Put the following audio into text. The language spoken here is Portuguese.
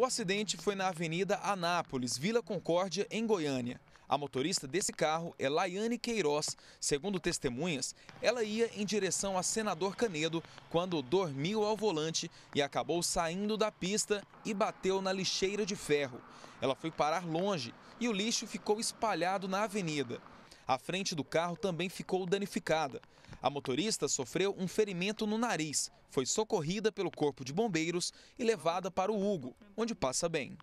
O acidente foi na Avenida Anápolis, Vila Concórdia, em Goiânia. A motorista desse carro é Laiane Queiroz. Segundo testemunhas, ela ia em direção a Senador Canedo quando dormiu ao volante e acabou saindo da pista e bateu na lixeira de ferro. Ela foi parar longe e o lixo ficou espalhado na avenida. A frente do carro também ficou danificada. A motorista sofreu um ferimento no nariz, foi socorrida pelo Corpo de Bombeiros e levada para o Hugo, onde passa bem.